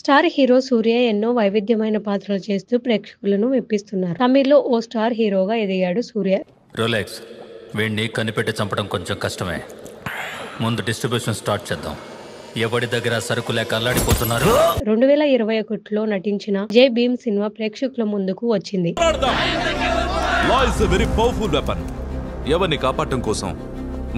star hero సూర్య ఎన్నో వైవిధ్యమైన పాత్రలు చేస్తూ ప్రేక్షకులను మెప్పిస్తున్నారు తమిళ్లో ఓ స్టార్ హీరోగా ఎదిగాడు సూర్య రిలాక్స్ వీడిని కనిపెట్టి చంపడం కొంచెం కష్టమే ముందు డిస్ట్రిబ్యూషన్ స్టార్ట్ చేద్దాం ఎవడి దగ్గర సరుకు లేక అల్లాడిపోతున్నారు రెండు వేల ఇరవై ఒకటిలో నటించిన జే భీమ్ సినిమా ప్రేక్షకుల ముందుకు వచ్చింది law is very powerful weapon ఎవరిని కాపాడటం కోసం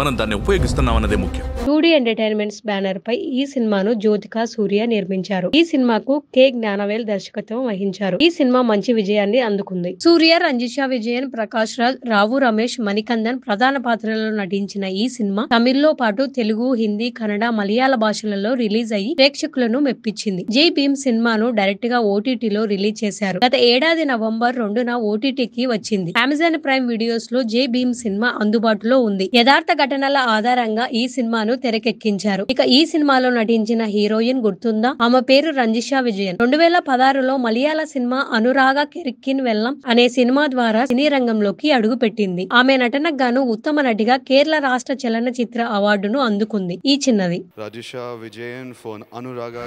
మనం దాన్ని ఉపయోగిస్తున్నామన్నదే ముఖ్యం టూడీ ఎంటర్టైన్మెంట్స్ బ్యానర్ పై ఈ సినిమాను జ్యోతిక సూర్య నిర్మించారు ఈ సినిమాకు కే జ్ఞానవేల్ దర్శకత్వం వహించారు ఈ సినిమా మంచి విజయాన్ని అందుకుంది సూర్య రంజిషా విజయన్ ప్రకాష్ రాజ్ రావు రమేష్ మణికందన్ ప్రధాన పాత్రలలో నటించిన ఈ సినిమా తమిళ్లో పాటు తెలుగు హిందీ కన్నడ మలయాళ భాషలలో రిలీజ్ అయ్యి ప్రేక్షకులను మెప్పించింది జై భీమ్ సినిమాను డైరెక్ట్ గా ఓటీటీలో రిలీజ్ చేశారు గత ఏడాది నవంబర్ రెండున ఓటీటీకి వచ్చింది అమెజాన్ ప్రైమ్ వీడియోస్ లో జై భీమ్ సినిమా అందుబాటులో ఉంది యథార్థ ఘటనల ఆధారంగా ఈ సినిమాను తెరకెక్కించారు ఇక ఈ సినిమాలో నటించిన హీరోయిన్ గుర్తుందా ఆమె పేరు రంజిషా విజయన్ రెండు వేల పదహారులో మలయాళ సినిమా అనురాగ కిరిక్కిన్ వెల్లం అనే సినిమా ద్వారా సినీ రంగంలోకి అడుగు పెట్టింది ఆమె నటనకు గాను ఉత్తమ నటిగా కేరళ రాష్ట్ర చలనచిత్ర అవార్డును అందుకుంది ఈ చిన్నది రాజిషా విజయన్ ఫోన్ అనురాగా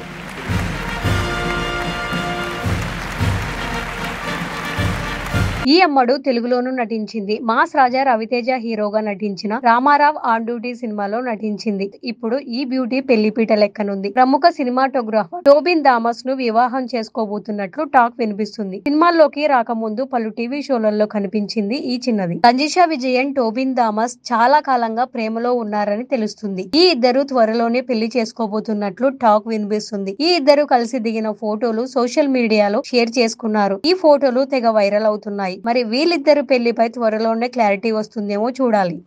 ఈ అమ్మడు తెలుగులోనూ నటించింది మాస్ రాజా రవితేజ హీరోగా నటించిన రామారావు ఆన్ డ్యూటీ సినిమాలో నటించింది ఇప్పుడు ఈ బ్యూటీ పెళ్లిపీట లెక్కనుంది ప్రముఖ సినిమాటోగ్రాఫర్ టోబిన్ థామస్ ను వివాహం చేసుకోబోతున్నట్లు టాక్ వినిపిస్తుంది సినిమాల్లోకి రాకముందు పలు టీవీ షోలలో కనిపించింది ఈ చిన్నది సంజీషా విజయన్ టోబిన్ థామస్ చాలా కాలంగా ప్రేమలో ఉన్నారని తెలుస్తుంది ఈ ఇద్దరు త్వరలోనే పెళ్లి చేసుకోబోతున్నట్లు టాక్ వినిపిస్తుంది ఈ ఇద్దరు కలిసి దిగిన ఫోటోలు సోషల్ మీడియాలో షేర్ చేసుకున్నారు ఈ ఫోటోలు తెగ వైరల్ అవుతున్నాయి మరి వీళ్ళిద్దరు పెళ్లిపై త్వరలోనే క్లారిటీ వస్తుందేమో చూడాలి